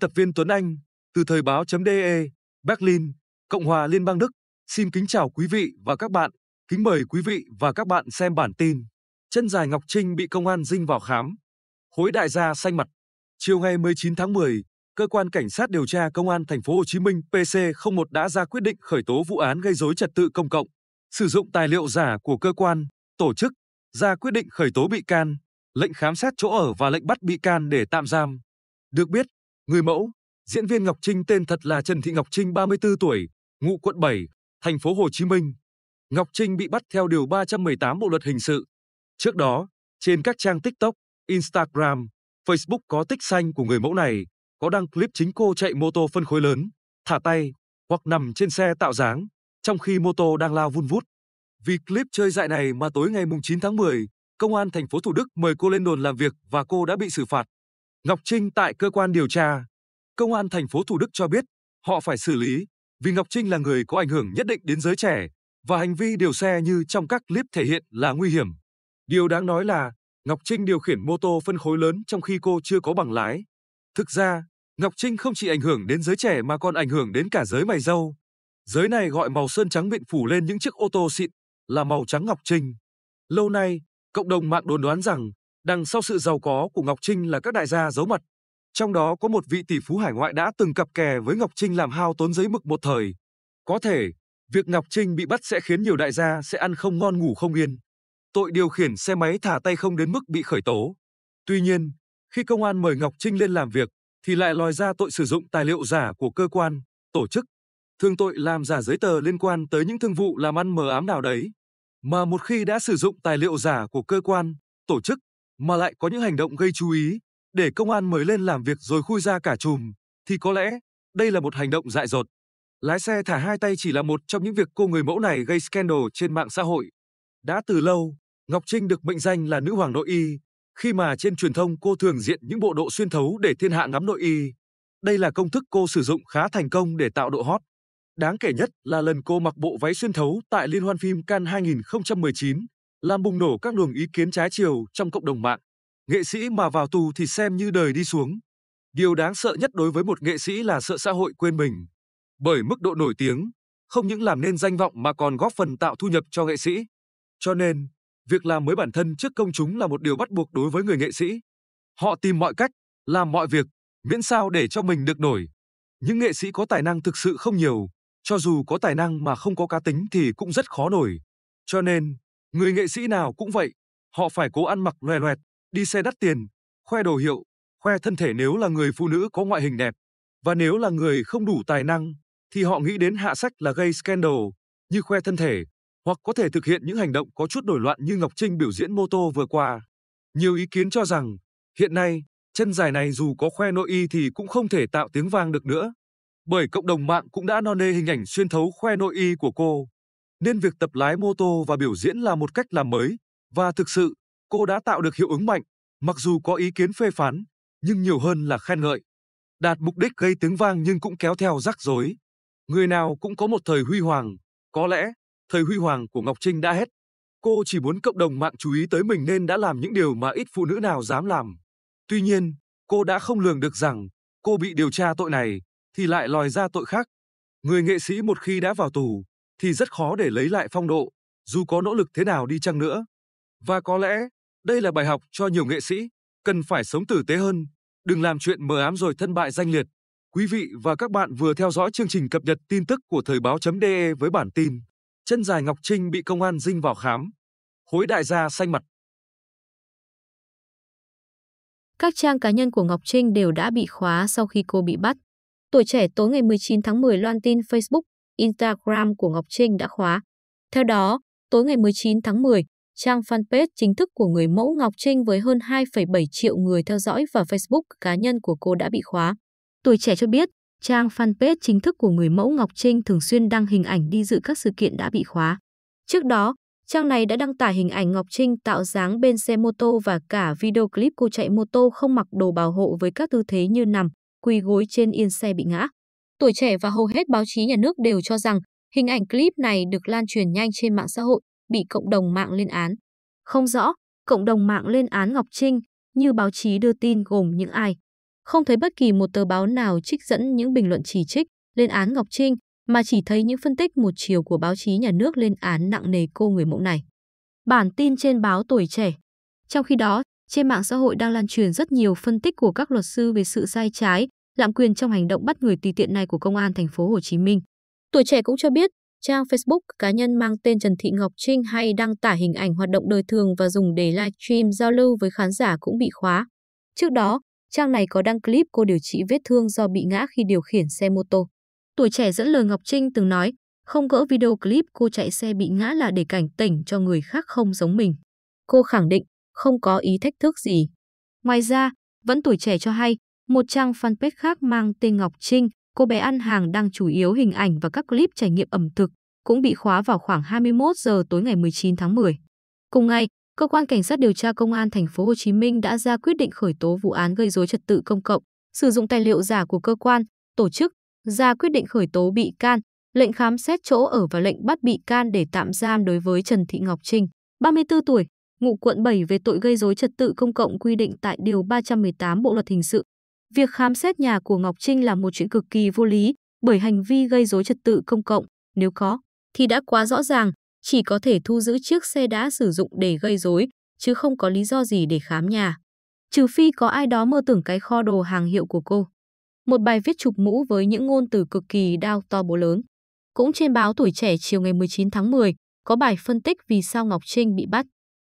Tập viên Tuấn Anh, từ thời báo.de, Berlin, Cộng hòa Liên bang Đức, xin kính chào quý vị và các bạn, kính mời quý vị và các bạn xem bản tin. Chân dài Ngọc Trinh bị công an dinh vào khám. Hối đại gia xanh mặt. Chiều ngày 19 tháng 10, cơ quan cảnh sát điều tra công an thành phố Hồ Chí Minh PC01 đã ra quyết định khởi tố vụ án gây rối trật tự công cộng, sử dụng tài liệu giả của cơ quan, tổ chức, ra quyết định khởi tố bị can, lệnh khám xét chỗ ở và lệnh bắt bị can để tạm giam. Được biết, Người mẫu, diễn viên Ngọc Trinh tên thật là Trần Thị Ngọc Trinh 34 tuổi, ngụ quận 7, thành phố Hồ Chí Minh. Ngọc Trinh bị bắt theo điều 318 Bộ luật hình sự. Trước đó, trên các trang TikTok, Instagram, Facebook có tích xanh của người mẫu này, có đăng clip chính cô chạy mô tô phân khối lớn, thả tay hoặc nằm trên xe tạo dáng, trong khi mô tô đang lao vun vút. Vì clip chơi dại này mà tối ngày 9 tháng 10, Công an thành phố Thủ Đức mời cô lên đồn làm việc và cô đã bị xử phạt Ngọc Trinh tại cơ quan điều tra, công an thành phố Thủ Đức cho biết họ phải xử lý vì Ngọc Trinh là người có ảnh hưởng nhất định đến giới trẻ và hành vi điều xe như trong các clip thể hiện là nguy hiểm. Điều đáng nói là Ngọc Trinh điều khiển mô tô phân khối lớn trong khi cô chưa có bằng lái. Thực ra, Ngọc Trinh không chỉ ảnh hưởng đến giới trẻ mà còn ảnh hưởng đến cả giới mày dâu. Giới này gọi màu sơn trắng miệng phủ lên những chiếc ô tô xịn là màu trắng Ngọc Trinh. Lâu nay, cộng đồng mạng đồn đoán rằng Đằng sau sự giàu có của Ngọc Trinh là các đại gia giấu mặt. Trong đó có một vị tỷ phú hải ngoại đã từng cặp kè với Ngọc Trinh làm hao tốn giấy mực một thời. Có thể, việc Ngọc Trinh bị bắt sẽ khiến nhiều đại gia sẽ ăn không ngon ngủ không yên. Tội điều khiển xe máy thả tay không đến mức bị khởi tố. Tuy nhiên, khi công an mời Ngọc Trinh lên làm việc, thì lại lòi ra tội sử dụng tài liệu giả của cơ quan, tổ chức. Thường tội làm giả giấy tờ liên quan tới những thương vụ làm ăn mờ ám nào đấy. Mà một khi đã sử dụng tài liệu giả của cơ quan, tổ chức, mà lại có những hành động gây chú ý, để công an mới lên làm việc rồi khui ra cả chùm, thì có lẽ đây là một hành động dại dột. Lái xe thả hai tay chỉ là một trong những việc cô người mẫu này gây scandal trên mạng xã hội. Đã từ lâu, Ngọc Trinh được mệnh danh là nữ hoàng nội y, khi mà trên truyền thông cô thường diện những bộ độ xuyên thấu để thiên hạ ngắm nội y. Đây là công thức cô sử dụng khá thành công để tạo độ hot. Đáng kể nhất là lần cô mặc bộ váy xuyên thấu tại Liên hoan phim Cannes 2019, làm bùng nổ các luồng ý kiến trái chiều trong cộng đồng mạng. Nghệ sĩ mà vào tù thì xem như đời đi xuống. Điều đáng sợ nhất đối với một nghệ sĩ là sợ xã hội quên mình. Bởi mức độ nổi tiếng, không những làm nên danh vọng mà còn góp phần tạo thu nhập cho nghệ sĩ. Cho nên, việc làm mới bản thân trước công chúng là một điều bắt buộc đối với người nghệ sĩ. Họ tìm mọi cách, làm mọi việc, miễn sao để cho mình được nổi. Những nghệ sĩ có tài năng thực sự không nhiều, cho dù có tài năng mà không có cá tính thì cũng rất khó nổi. Cho nên, Người nghệ sĩ nào cũng vậy, họ phải cố ăn mặc loè loẹt, đi xe đắt tiền, khoe đồ hiệu, khoe thân thể nếu là người phụ nữ có ngoại hình đẹp. Và nếu là người không đủ tài năng, thì họ nghĩ đến hạ sách là gây scandal, như khoe thân thể, hoặc có thể thực hiện những hành động có chút đổi loạn như Ngọc Trinh biểu diễn mô tô vừa qua. Nhiều ý kiến cho rằng, hiện nay, chân dài này dù có khoe nội y thì cũng không thể tạo tiếng vang được nữa. Bởi cộng đồng mạng cũng đã no nê hình ảnh xuyên thấu khoe nội y của cô nên việc tập lái mô tô và biểu diễn là một cách làm mới, và thực sự, cô đã tạo được hiệu ứng mạnh, mặc dù có ý kiến phê phán, nhưng nhiều hơn là khen ngợi. Đạt mục đích gây tiếng vang nhưng cũng kéo theo rắc rối. Người nào cũng có một thời huy hoàng, có lẽ, thời huy hoàng của Ngọc Trinh đã hết. Cô chỉ muốn cộng đồng mạng chú ý tới mình nên đã làm những điều mà ít phụ nữ nào dám làm. Tuy nhiên, cô đã không lường được rằng cô bị điều tra tội này thì lại lòi ra tội khác. Người nghệ sĩ một khi đã vào tù, thì rất khó để lấy lại phong độ, dù có nỗ lực thế nào đi chăng nữa. Và có lẽ, đây là bài học cho nhiều nghệ sĩ, cần phải sống tử tế hơn, đừng làm chuyện mờ ám rồi thân bại danh liệt. Quý vị và các bạn vừa theo dõi chương trình cập nhật tin tức của thời báo.de với bản tin Chân dài Ngọc Trinh bị công an dinh vào khám, hối đại gia xanh mặt. Các trang cá nhân của Ngọc Trinh đều đã bị khóa sau khi cô bị bắt. Tuổi trẻ tối ngày 19 tháng 10 loan tin Facebook Instagram của Ngọc Trinh đã khóa. Theo đó, tối ngày 19 tháng 10, trang fanpage chính thức của người mẫu Ngọc Trinh với hơn 2,7 triệu người theo dõi và Facebook cá nhân của cô đã bị khóa. Tuổi trẻ cho biết, trang fanpage chính thức của người mẫu Ngọc Trinh thường xuyên đăng hình ảnh đi dự các sự kiện đã bị khóa. Trước đó, trang này đã đăng tải hình ảnh Ngọc Trinh tạo dáng bên xe mô tô và cả video clip cô chạy mô tô không mặc đồ bảo hộ với các tư thế như nằm, quỳ gối trên yên xe bị ngã. Tuổi trẻ và hầu hết báo chí nhà nước đều cho rằng hình ảnh clip này được lan truyền nhanh trên mạng xã hội, bị cộng đồng mạng lên án. Không rõ, cộng đồng mạng lên án Ngọc Trinh, như báo chí đưa tin gồm những ai. Không thấy bất kỳ một tờ báo nào trích dẫn những bình luận chỉ trích, lên án Ngọc Trinh, mà chỉ thấy những phân tích một chiều của báo chí nhà nước lên án nặng nề cô người mẫu này. Bản tin trên báo Tuổi Trẻ Trong khi đó, trên mạng xã hội đang lan truyền rất nhiều phân tích của các luật sư về sự sai trái, lạm quyền trong hành động bắt người tùy tiện này của công an thành phố Hồ Chí Minh. Tuổi trẻ cũng cho biết, trang Facebook cá nhân mang tên Trần Thị Ngọc Trinh hay đăng tải hình ảnh hoạt động đời thường và dùng để livestream giao lưu với khán giả cũng bị khóa. Trước đó, trang này có đăng clip cô điều trị vết thương do bị ngã khi điều khiển xe mô tô. Tuổi trẻ dẫn lời Ngọc Trinh từng nói, không gỡ video clip cô chạy xe bị ngã là để cảnh tỉnh cho người khác không giống mình. Cô khẳng định không có ý thách thức gì. Ngoài ra, vẫn tuổi trẻ cho hay, một trang fanpage khác mang tên Ngọc Trinh, cô bé ăn hàng đang chủ yếu hình ảnh và các clip trải nghiệm ẩm thực, cũng bị khóa vào khoảng 21 giờ tối ngày 19 tháng 10. Cùng ngày, cơ quan cảnh sát điều tra công an thành phố Hồ Chí Minh đã ra quyết định khởi tố vụ án gây rối trật tự công cộng, sử dụng tài liệu giả của cơ quan, tổ chức, ra quyết định khởi tố bị can, lệnh khám xét chỗ ở và lệnh bắt bị can để tạm giam đối với Trần Thị Ngọc Trinh, 34 tuổi, ngụ quận 7 về tội gây rối trật tự công cộng quy định tại điều 318 Bộ luật hình sự. Việc khám xét nhà của Ngọc Trinh là một chuyện cực kỳ vô lý, bởi hành vi gây dối trật tự công cộng, nếu có, thì đã quá rõ ràng, chỉ có thể thu giữ chiếc xe đã sử dụng để gây dối, chứ không có lý do gì để khám nhà. Trừ phi có ai đó mơ tưởng cái kho đồ hàng hiệu của cô. Một bài viết chụp mũ với những ngôn từ cực kỳ đau to bố lớn. Cũng trên báo Tuổi Trẻ chiều ngày 19 tháng 10, có bài phân tích vì sao Ngọc Trinh bị bắt.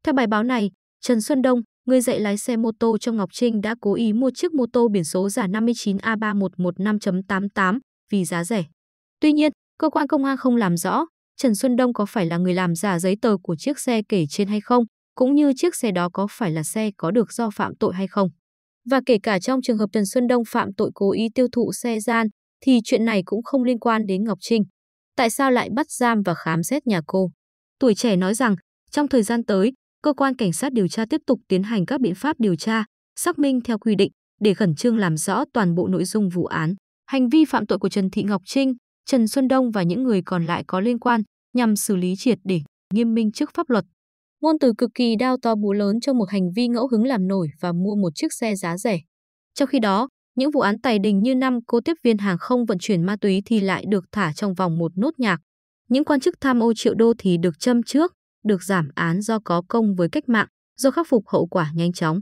Theo bài báo này, Trần Xuân Đông, người dạy lái xe mô tô trong Ngọc Trinh đã cố ý mua chiếc mô tô biển số giả 59A3115.88 vì giá rẻ. Tuy nhiên, cơ quan công an không làm rõ Trần Xuân Đông có phải là người làm giả giấy tờ của chiếc xe kể trên hay không, cũng như chiếc xe đó có phải là xe có được do phạm tội hay không. Và kể cả trong trường hợp Trần Xuân Đông phạm tội cố ý tiêu thụ xe gian, thì chuyện này cũng không liên quan đến Ngọc Trinh. Tại sao lại bắt giam và khám xét nhà cô? Tuổi trẻ nói rằng, trong thời gian tới, cơ quan cảnh sát điều tra tiếp tục tiến hành các biện pháp điều tra, xác minh theo quy định để khẩn trương làm rõ toàn bộ nội dung vụ án, hành vi phạm tội của Trần Thị Ngọc Trinh, Trần Xuân Đông và những người còn lại có liên quan nhằm xử lý triệt để, nghiêm minh trước pháp luật. Ngôn từ cực kỳ đao to búa lớn cho một hành vi ngẫu hứng làm nổi và mua một chiếc xe giá rẻ. Trong khi đó, những vụ án tài đình như năm cô tiếp viên hàng không vận chuyển ma túy thì lại được thả trong vòng một nốt nhạc. Những quan chức tham ô triệu đô thì được châm trước, được giảm án do có công với cách mạng, do khắc phục hậu quả nhanh chóng.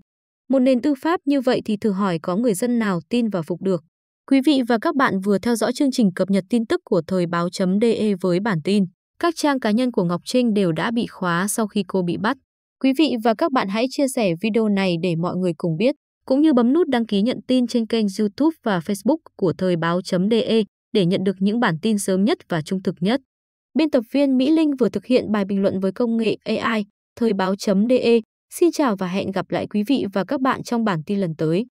Một nền tư pháp như vậy thì thử hỏi có người dân nào tin và phục được. Quý vị và các bạn vừa theo dõi chương trình cập nhật tin tức của Thời báo.de với bản tin. Các trang cá nhân của Ngọc Trinh đều đã bị khóa sau khi cô bị bắt. Quý vị và các bạn hãy chia sẻ video này để mọi người cùng biết, cũng như bấm nút đăng ký nhận tin trên kênh YouTube và Facebook của Thời báo.de để nhận được những bản tin sớm nhất và trung thực nhất. Biên tập viên Mỹ Linh vừa thực hiện bài bình luận với công nghệ AI, thời báo.de. Xin chào và hẹn gặp lại quý vị và các bạn trong bản tin lần tới.